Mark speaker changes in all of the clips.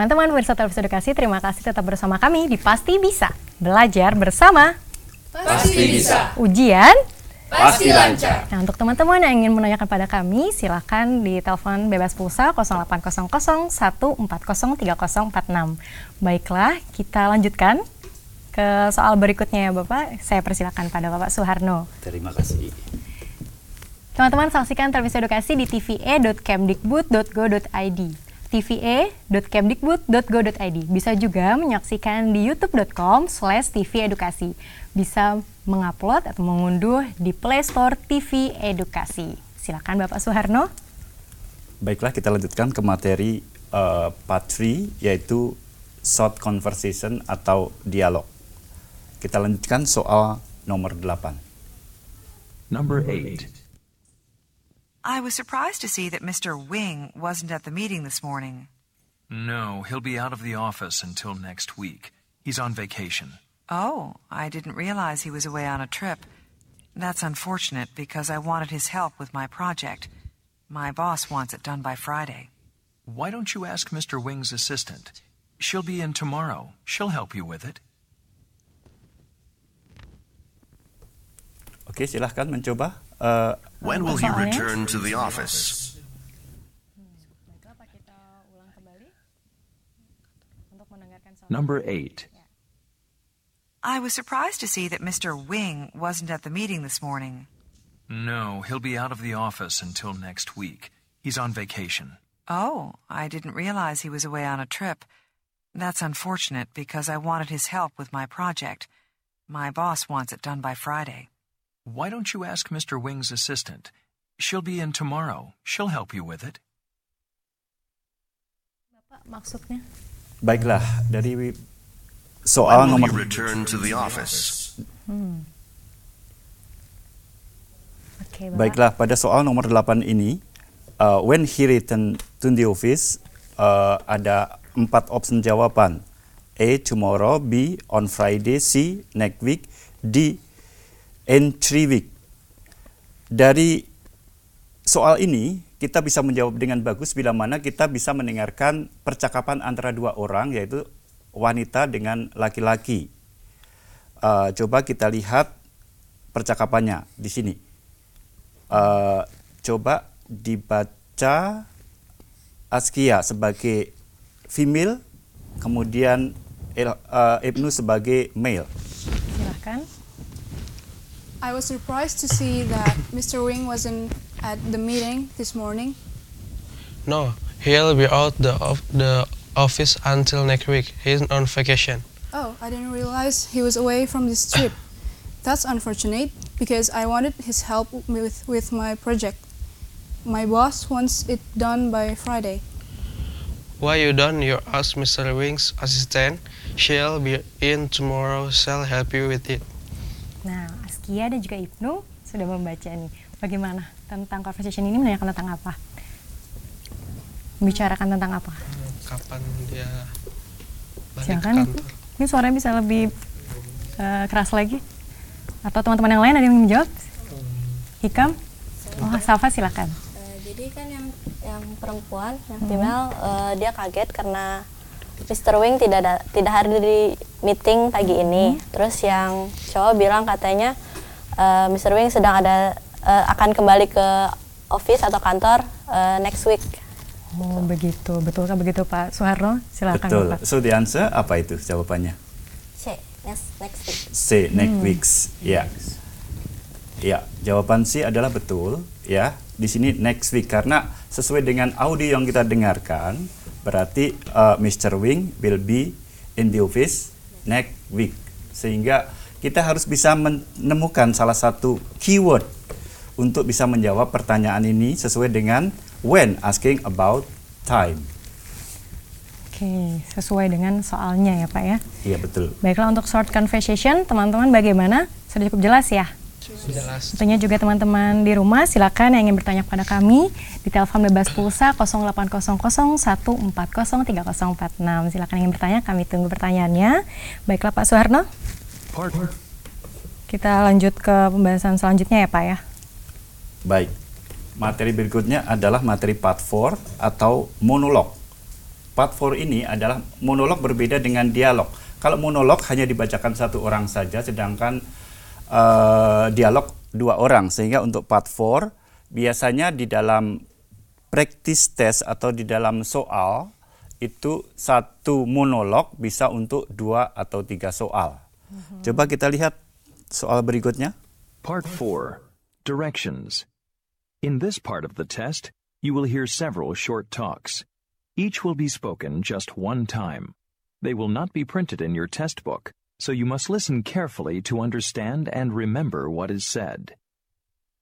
Speaker 1: teman-teman pemirsa Televisi Edukasi, terima kasih tetap bersama kami di Pasti Bisa. Belajar bersama.
Speaker 2: Pasti bisa. Ujian pasti lancar.
Speaker 1: Nah, untuk teman-teman yang ingin menanyakan pada kami, silakan di telepon bebas pulsa 0800 1403046. Baiklah, kita lanjutkan ke soal berikutnya ya Bapak. Saya persilakan pada Bapak Soeharno.
Speaker 2: Terima kasih.
Speaker 1: Teman-teman saksikan televisi edukasi di tve.kemdikbud.go.id tva.kemdikbud.go.id. E Bisa juga menyaksikan di youtube.com slash tvedukasi. Bisa mengupload atau mengunduh di Play Store TV Edukasi. Silakan Bapak Soeharno.
Speaker 2: Baiklah, kita lanjutkan ke materi uh, part 3, yaitu short conversation atau dialog. Kita lanjutkan soal nomor 8. Number 8.
Speaker 3: I was surprised to see that Mr. Wing wasn't at the meeting this morning.
Speaker 4: No, he'll be out of the office until next week. He's on vacation.
Speaker 3: Oh, I didn't realize he was away on a trip. That's unfortunate because I wanted his help with my project. My boss wants it done by Friday. Why don't you ask Mr. Wing's
Speaker 2: assistant? She'll be in tomorrow. She'll help you with it. Oke, silahkan mencoba uh, when will he return
Speaker 4: to the office? Number eight.
Speaker 3: I was surprised to see that Mr. Wing wasn't at the meeting this morning.
Speaker 4: No, he'll be out of the office until next week. He's on vacation.
Speaker 3: Oh, I didn't realize he was away on a trip. That's unfortunate because I wanted his help with my project. My boss wants it done by Friday. Why don't you ask Mr. Wing's assistant? She'll
Speaker 4: be in tomorrow.
Speaker 2: She'll help you with it.
Speaker 1: Bapak, maksudnya?
Speaker 2: Baiklah, dari soal When nomor... return to the office?
Speaker 3: Hmm. Okay, Bapak. Baiklah,
Speaker 2: pada soal nomor 8 ini, uh, when he returned to the office, uh, ada empat option jawaban. A. Tomorrow. B. On Friday. C. Next week. D. Entrivik. Dari soal ini kita bisa menjawab dengan bagus bila mana kita bisa mendengarkan percakapan antara dua orang yaitu wanita dengan laki-laki. Uh, coba kita lihat percakapannya di sini. Uh, coba dibaca Askia sebagai female, kemudian uh, Ibnu sebagai male.
Speaker 1: Silahkan. I was surprised to see that Mr. Wing wasn't at the meeting this morning. No, he'll be out the of the office until next week. He's on vacation. Oh, I didn't realize he was away from this trip. That's unfortunate because I wanted his help with, with my project. My boss wants it done by Friday. Why you done? You ask Mr. Wing's assistant. She'll be in tomorrow. She'll help you with it. Nah, Kia dan juga Ibnu sudah membaca nih. Bagaimana tentang conversation ini menanyakan tentang apa? Membicarakan tentang apa? Hmm, kapan dia
Speaker 3: balik Silakan, ke
Speaker 1: Ini suaranya bisa lebih uh, keras lagi. Atau teman-teman yang lain ada yang menjawab? Hmm. Hikam? Oh, Safa silakan. Eh, jadi kan yang yang perempuan, yang hmm. female, uh, dia kaget karena Mr. Wing tidak ada, tidak hadir di meeting pagi ini. Hmm. Terus yang cowok bilang katanya uh, eh, Mr. Wing sedang ada uh, akan kembali ke office atau kantor uh, next week. Oh begitu, kan begitu Pak Soeharno? Silakan. Betul. So
Speaker 2: the answer apa itu jawabannya? C next next week. C next hmm. weeks. Ya. Yeah. Ya, yeah. jawaban C adalah betul. Ya, yeah. di sini next week karena sesuai dengan audio yang kita dengarkan berarti uh, Mr. Wing will be in the office next week sehingga kita harus bisa menemukan salah satu keyword untuk bisa menjawab pertanyaan ini sesuai dengan when asking about time.
Speaker 1: Oke, sesuai dengan soalnya ya Pak ya? Iya betul. Baiklah untuk short conversation, teman-teman bagaimana? Sudah cukup jelas ya? jelas. Tentunya juga teman-teman di rumah silakan yang ingin bertanya kepada kami di telepon bebas pulsa 08001403046. Silakan yang ingin bertanya, kami tunggu pertanyaannya. Baiklah Pak Soeharno partner. Kita lanjut ke pembahasan selanjutnya ya Pak ya.
Speaker 2: Baik. Materi berikutnya adalah materi part 4 atau monolog. Part 4 ini adalah monolog berbeda dengan dialog. Kalau monolog hanya dibacakan satu orang saja sedangkan uh, dialog dua orang sehingga untuk part 4 biasanya di dalam practice test atau di dalam soal itu satu monolog bisa untuk dua atau tiga soal. Mm-hmm. Coba kita lihat soal berikutnya. Part 4. Directions. In this
Speaker 4: part of the test, you will hear several short talks. Each will be spoken just one time. They will not be printed in your test book, so you must listen carefully to understand and remember what is said.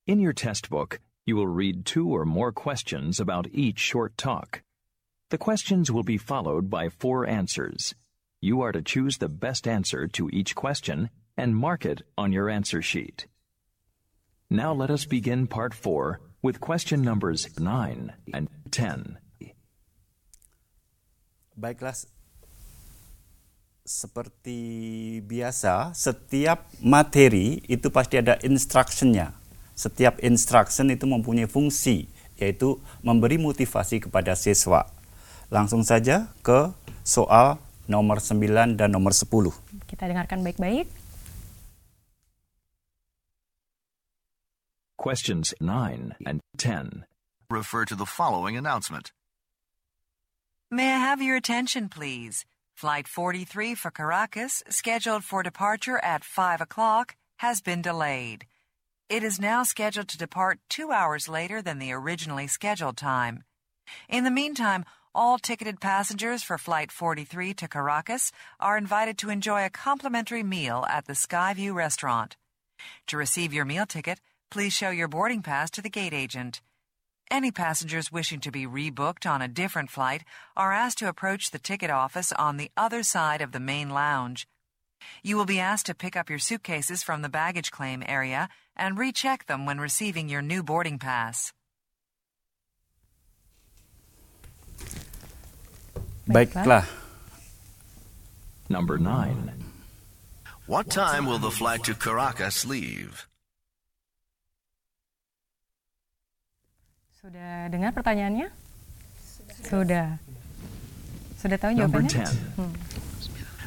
Speaker 4: In your test book, you will read two or more questions about each short talk. The questions will be followed by four answers. You are to choose the best answer to each question and mark it on your answer sheet. Now let us begin part four with question numbers nine and ten.
Speaker 2: Baiklah, seperti biasa, setiap materi itu pasti ada instructionnya. Setiap instruction itu mempunyai fungsi, yaitu memberi motivasi kepada siswa. Langsung saja ke soal nomor 9 dan nomor 10.
Speaker 1: Kita dengarkan baik-baik.
Speaker 2: Questions 9 and
Speaker 4: 10 refer to the following announcement.
Speaker 3: May I have your attention, please? Flight 43 for Caracas, scheduled for departure at 5 o'clock, has been delayed. It is now scheduled to depart two hours later than the originally scheduled time. In the meantime, all ticketed passengers for Flight 43 to Caracas are invited to enjoy a complimentary meal at the Skyview restaurant. To receive your meal ticket, please show your boarding pass to the gate agent. Any passengers wishing to be rebooked on a different flight are asked to approach the ticket office on the other side of the main lounge. You will be asked to pick up your suitcases from the baggage claim area and recheck them when receiving your new boarding pass.
Speaker 2: Baiklah.
Speaker 4: Number nine. What time will the flight to Caracas leave?
Speaker 1: Sudah dengar pertanyaannya? Sudah. Sudah tahu jawabannya? Number ten. Hmm.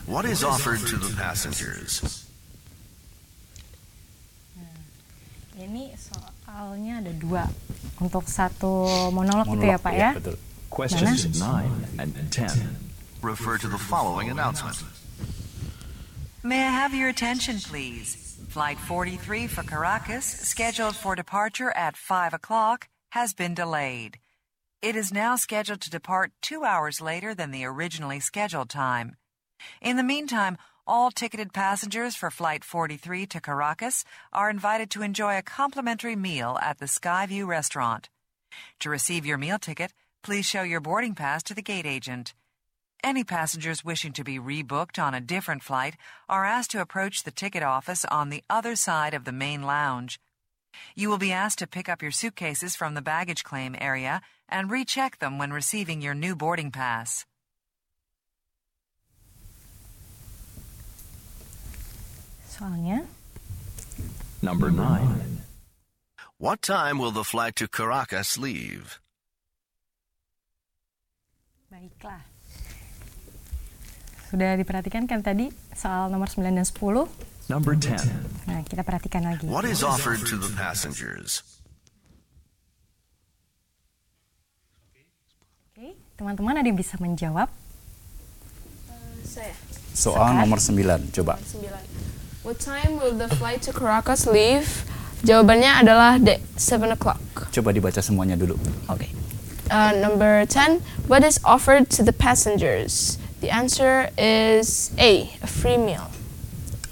Speaker 4: What is offered to the passengers?
Speaker 1: Nah, ini soalnya ada dua untuk satu monolog, gitu ya, monolog ya Pak ya? ya? Betul.
Speaker 4: Questions 9 and 10 refer to the following announcement.
Speaker 3: May I have your attention, please? Flight 43 for Caracas, scheduled for departure at 5 o'clock, has been delayed. It is now scheduled to depart two hours later than the originally scheduled time. In the meantime, all ticketed passengers for Flight 43 to Caracas are invited to enjoy a complimentary meal at the Skyview restaurant. To receive your meal ticket, Please show your boarding pass to the gate agent. Any passengers wishing to be rebooked on a different flight are asked to approach the ticket office on the other side of the main lounge. You will be asked to pick up your suitcases from the baggage claim area and recheck them when receiving your new boarding pass. Soalnya?
Speaker 4: Number 9. What time will the flight to Caracas leave?
Speaker 1: Baiklah. Sudah diperhatikan kan tadi soal nomor 9 dan 10? Number 10. Nah, kita perhatikan lagi. What is offered
Speaker 4: to the passengers?
Speaker 1: Oke, okay. teman-teman ada yang bisa menjawab? saya.
Speaker 2: Soal, soal nomor 9, coba.
Speaker 1: What time will the flight to Caracas leave? Jawabannya adalah the 7 o'clock.
Speaker 2: Coba dibaca semuanya dulu. Oke. Okay. Uh, number 10. What is offered to the passengers? The answer is A. A free meal.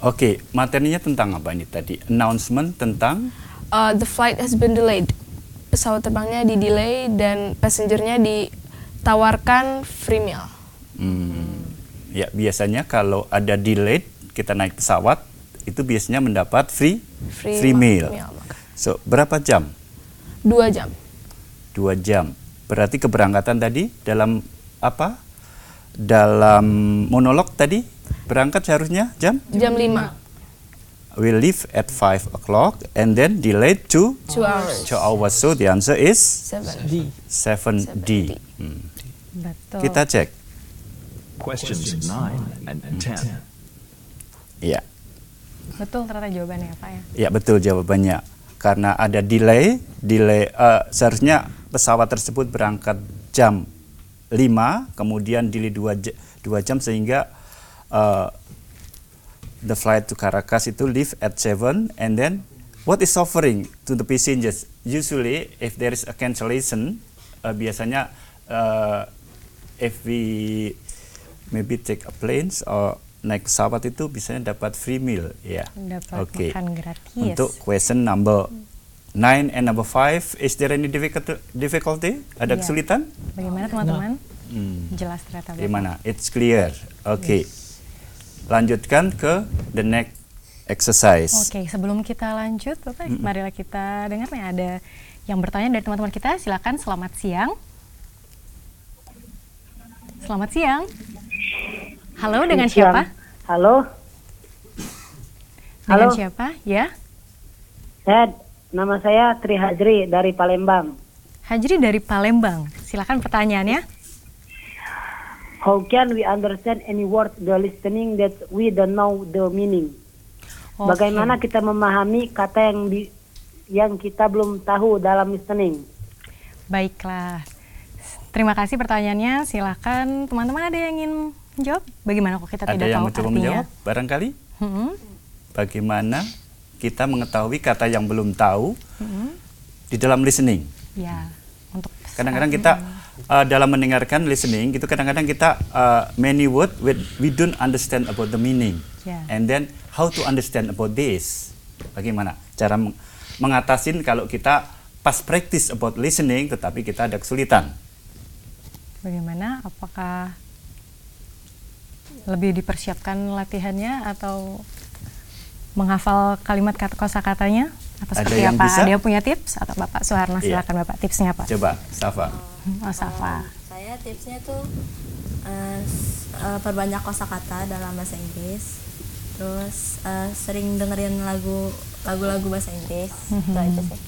Speaker 2: Oke, okay, materinya tentang apa ini tadi? Announcement tentang? Uh, the flight has been delayed. Pesawat terbangnya
Speaker 1: di delay dan passengernya ditawarkan free meal.
Speaker 2: Hmm. Ya, biasanya kalau ada delay kita naik pesawat itu biasanya mendapat free
Speaker 1: free, free meal. meal.
Speaker 2: So, berapa jam? Dua jam. Dua jam Berarti keberangkatan tadi dalam apa? Dalam monolog tadi berangkat seharusnya jam?
Speaker 1: Jam 5.
Speaker 2: We leave at 5 o'clock and then delayed to 2 hours. Two hours. So the answer is 7D. 7D. Hmm. Kita cek.
Speaker 4: Questions 9
Speaker 2: and 10. Iya.
Speaker 1: Betul ternyata jawabannya apa ya
Speaker 2: ya? betul jawabannya karena ada delay, delay uh, seharusnya pesawat tersebut berangkat jam 5 kemudian delay 2 jam, 2 jam sehingga uh, the flight to Caracas itu leave at 7 and then what is offering to the passengers usually if there is a cancellation uh, biasanya uh, if we maybe take a planes or naik pesawat itu biasanya dapat free meal ya. Dapat okay. makan gratis. Untuk question number 9 and number 5, is there any difficulty? Ada yeah. kesulitan?
Speaker 1: Bagaimana teman-teman? Nah. Hmm. Jelas ternyata. Gimana?
Speaker 2: It's clear. Oke. Okay. Yes. Lanjutkan ke the next exercise.
Speaker 1: Oke, okay, sebelum kita lanjut, Bapak, mm -mm. marilah kita dengar nih ada yang bertanya dari teman-teman kita. Silakan, selamat siang. Selamat siang. Halo, dengan Siang. siapa? Halo. Dengan Halo. siapa? Ya. Saya nama saya Tri Hajri dari Palembang. Hajri dari Palembang. Silakan pertanyaannya. How can we understand any word the listening that we don't know the meaning? Okay. Bagaimana kita memahami kata yang di, yang kita belum tahu dalam listening? Baiklah. Terima kasih pertanyaannya. Silakan teman-teman ada yang ingin Jawab, bagaimana kok kita Ada tidak yang tahu mencoba artinya? menjawab, barangkali? Hmm.
Speaker 2: Bagaimana kita mengetahui kata yang belum tahu hmm. di dalam listening? Ya, untuk kadang-kadang kita uh, dalam mendengarkan listening itu kadang-kadang kita uh, many word we don't understand about the meaning yeah. and then how to understand about this bagaimana cara meng mengatasin kalau kita pas practice about listening tetapi kita ada kesulitan
Speaker 1: bagaimana apakah lebih dipersiapkan latihannya atau menghafal kalimat kosakatanya? atau Ada seperti yang apa? Bisa? Ada yang punya tips atau Bapak Suharna? Iya. Silakan Bapak tipsnya
Speaker 2: apa? Coba Safa.
Speaker 1: Hmm, oh, Safa. saya tipsnya tuh uh, uh, perbanyak kosakata dalam bahasa Inggris. Terus uh, sering dengerin lagu lagu-lagu bahasa Inggris. Mm -hmm. Itu aja sih.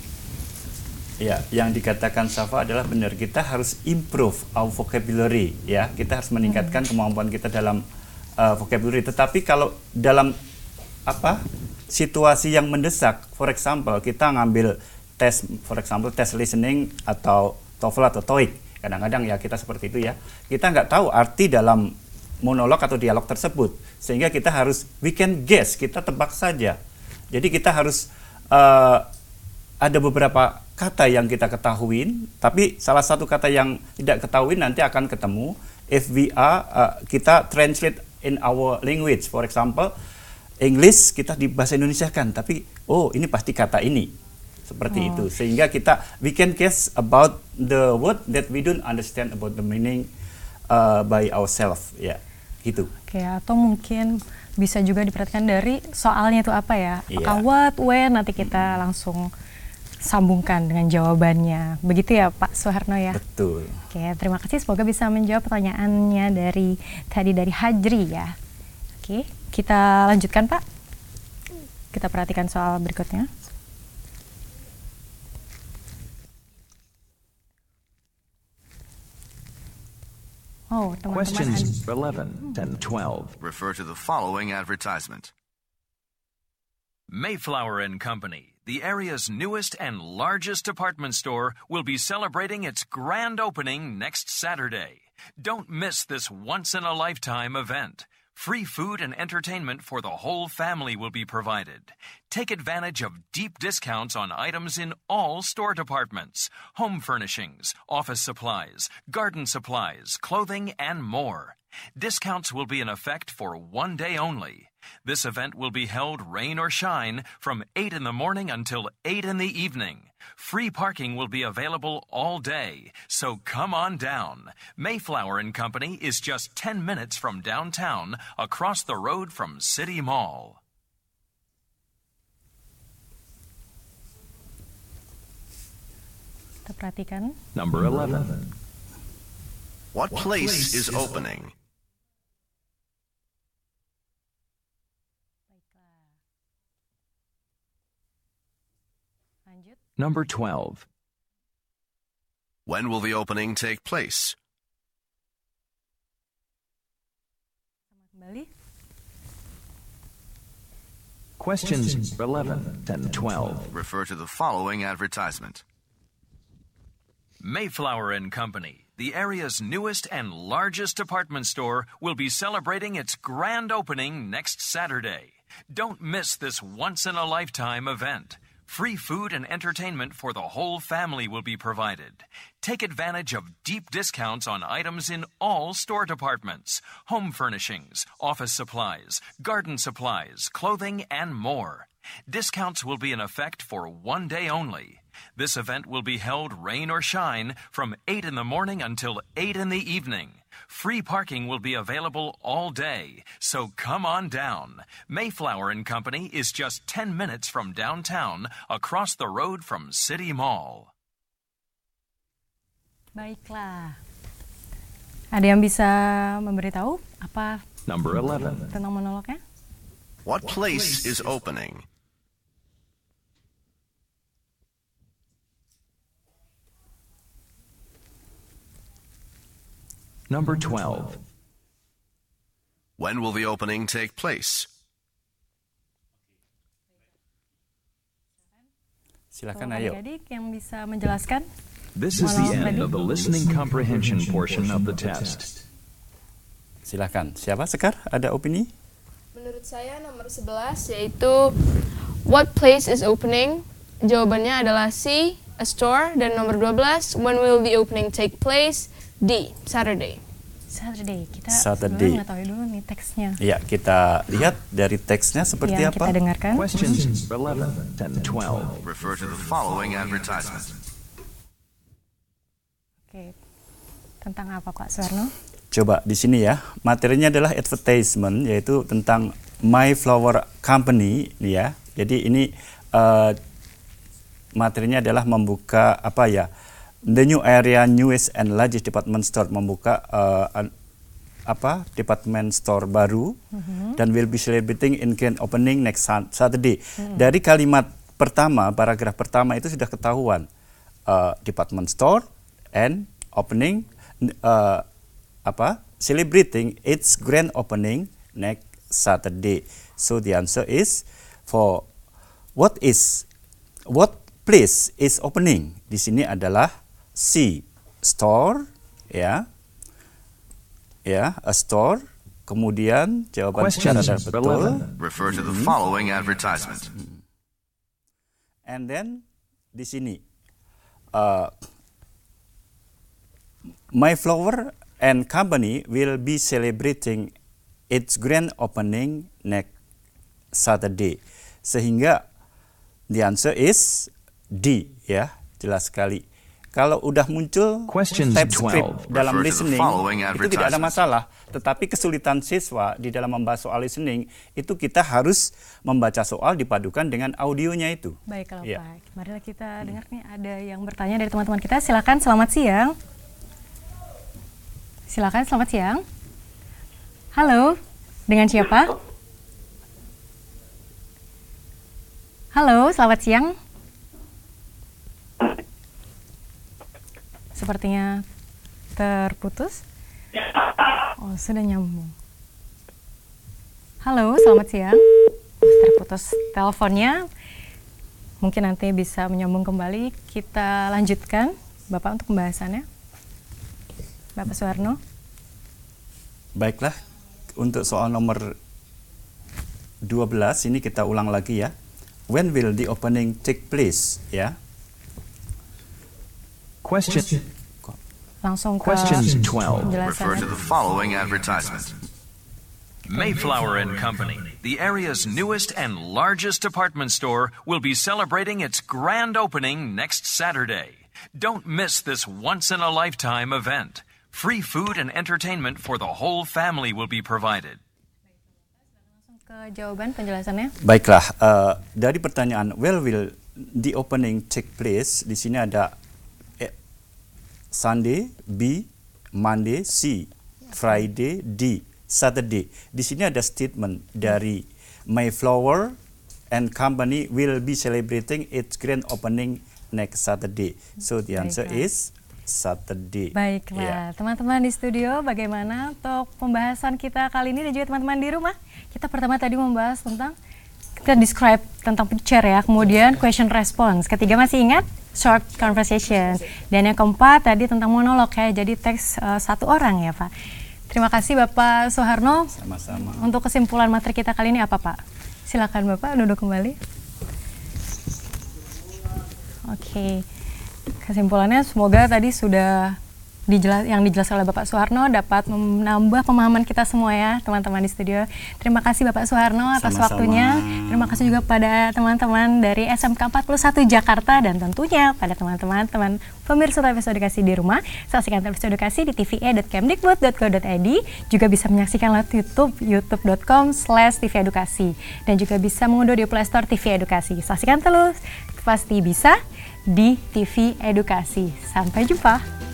Speaker 2: Ya, yang dikatakan Safa adalah benar kita harus improve our vocabulary ya. Kita harus meningkatkan hmm. kemampuan kita dalam uh, vocabulary. Tetapi kalau dalam apa situasi yang mendesak, for example kita ngambil tes, for example tes listening atau TOEFL atau TOEIC, kadang-kadang ya kita seperti itu ya, kita nggak tahu arti dalam monolog atau dialog tersebut, sehingga kita harus we can guess, kita tebak saja. Jadi kita harus uh, ada beberapa kata yang kita ketahuin, tapi salah satu kata yang tidak ketahuin nanti akan ketemu if we are uh, kita translate in our language. For example, English kita di bahasa Indonesia kan, tapi oh ini pasti kata ini seperti oh. itu. Sehingga kita we can guess about the word that we don't understand about the meaning uh, by ourselves. Ya, yeah. gitu.
Speaker 1: Oke, okay, atau mungkin bisa juga diperhatikan dari soalnya itu apa ya? Yeah. Apakah what, when nanti kita mm -hmm. langsung sambungkan dengan jawabannya. Begitu ya Pak Soeharno ya? Betul. Oke, terima kasih. Semoga bisa menjawab pertanyaannya dari tadi dari Hajri ya. Oke, kita lanjutkan Pak. Kita perhatikan soal berikutnya.
Speaker 3: Oh, Questions
Speaker 4: 11 and 12. Refer to the following advertisement. Mayflower and Company the area's newest and largest department store will be celebrating its grand opening next Saturday. Don't miss this once in a lifetime event. Free food and entertainment for the whole family will be provided. Take advantage of deep discounts on items in all store departments home furnishings, office supplies, garden supplies, clothing, and more. Discounts will be in effect for one day only. This event will be held rain or shine from 8 in the morning until 8 in the evening. Free parking will be available all day, so come on down. Mayflower and Company is just 10 minutes from downtown, across the road from City Mall. Number 11. What place is opening? Number 12. When will the opening take place?
Speaker 1: Questions,
Speaker 4: 11 and 12 refer to the following advertisement. Mayflower and Company, the area's newest and largest department store, will be celebrating its grand opening next Saturday. Don't miss this once in a lifetime event. Free food and entertainment for the whole family will be provided. Take advantage of deep discounts on items in all store departments home furnishings, office supplies, garden supplies, clothing, and more. Discounts will be in effect for one day only. This event will be held rain or shine from 8 in the morning until 8 in the evening. Free parking will be available all day, so come on down. Mayflower and Company is just 10 minutes from downtown, across the road from City Mall.
Speaker 1: Baiklah. Ada yang bisa memberitahu apa
Speaker 4: Number 11.
Speaker 1: What place is opening?
Speaker 4: Number 12. When will the opening take place?
Speaker 2: Silakan ayo.
Speaker 1: yang bisa menjelaskan.
Speaker 2: This is the end of the listening comprehension portion of the test. Silakan. Siapa Sekar? Ada opini?
Speaker 1: Menurut saya nomor 11 yaitu What place is opening? Jawabannya adalah C, a store dan nomor 12 When will the opening take place? D Saturday. Saturday. Kita
Speaker 2: Saturday. nggak
Speaker 1: tahu dulu nih teksnya.
Speaker 2: Iya, kita lihat dari teksnya seperti Yang apa. Kita dengarkan. Questions
Speaker 4: 11 and 12. Refer to the following advertisement.
Speaker 1: Oke. Tentang apa Pak Suwarno?
Speaker 2: Coba di sini ya. Materinya adalah advertisement yaitu tentang My Flower Company ya. Jadi ini uh, materinya adalah membuka apa ya? the new area newest and largest department store membuka uh, an, apa department store baru mm-hmm. dan will be celebrating in grand opening next Saturday. Mm. Dari kalimat pertama, paragraf pertama itu sudah ketahuan uh, department store and opening uh, apa celebrating its grand opening next Saturday. So the answer is for what is what place is opening. Di sini adalah C store ya ya a store kemudian jawaban Question betul refer to the hmm. following advertisement hmm. and then di sini uh, my flower and company will be celebrating its grand opening next Saturday. Sehingga the answer is D ya, jelas sekali. Kalau udah muncul TypeScript dalam listening, itu tidak ada masalah. Tetapi kesulitan siswa di dalam membahas soal listening, itu kita harus membaca soal dipadukan dengan audionya itu. Baik, kalau ya. Pak.
Speaker 1: Marilah kita dengar nih ada yang bertanya dari teman-teman kita. Silakan, selamat siang. Silakan, selamat siang. Halo, dengan siapa? Halo, selamat siang. sepertinya terputus. Oh, sudah nyambung. Halo, selamat siang. terputus teleponnya. Mungkin nanti bisa menyambung kembali. Kita lanjutkan, Bapak, untuk pembahasannya. Bapak Soeharno.
Speaker 2: Baiklah, untuk soal nomor 12 ini kita ulang lagi ya. When will the opening take place? Ya. Question.
Speaker 1: Question. Questions mm. 12.
Speaker 2: Refer to
Speaker 4: the following advertisement. Mayflower and Company, the area's newest and largest department store, will be celebrating its grand opening next Saturday. Don't miss this once in a lifetime event. Free food and entertainment for the whole family will be provided.
Speaker 1: jawaban penjelasannya.
Speaker 2: Baiklah, uh, dari pertanyaan where will the opening take place? Di sini ada Sunday, B, Monday, C, Friday, D, Saturday. Di sini ada statement dari Mayflower and Company will be celebrating its grand opening next Saturday. So the answer is Saturday.
Speaker 1: Baiklah, ya. teman-teman di studio bagaimana untuk pembahasan kita kali ini dan juga teman-teman di rumah? Kita pertama tadi membahas tentang kita describe tentang picture ya, kemudian question response. Ketiga masih ingat? short conversation. Dan yang keempat tadi tentang monolog ya, jadi teks uh, satu orang ya Pak. Terima kasih Bapak Soeharno. Sama-sama. Untuk kesimpulan materi kita kali ini apa Pak? Silakan Bapak duduk kembali. Oke. Okay. Kesimpulannya semoga tadi sudah dijelas yang dijelaskan oleh Bapak Soeharno dapat menambah pemahaman kita semua ya teman-teman di studio. Terima kasih Bapak Soeharno atas Sama-sama. waktunya. Terima kasih juga pada teman-teman dari SMK 41 Jakarta dan tentunya pada teman-teman teman pemirsa televisi Edukasi di rumah. Saksikan televisi Edukasi di tve.kemdikbud.go.id juga bisa menyaksikan lewat YouTube youtube.com slash edukasi dan juga bisa mengunduh di Play Store TV Edukasi. Saksikan terus pasti bisa di TV Edukasi. Sampai jumpa.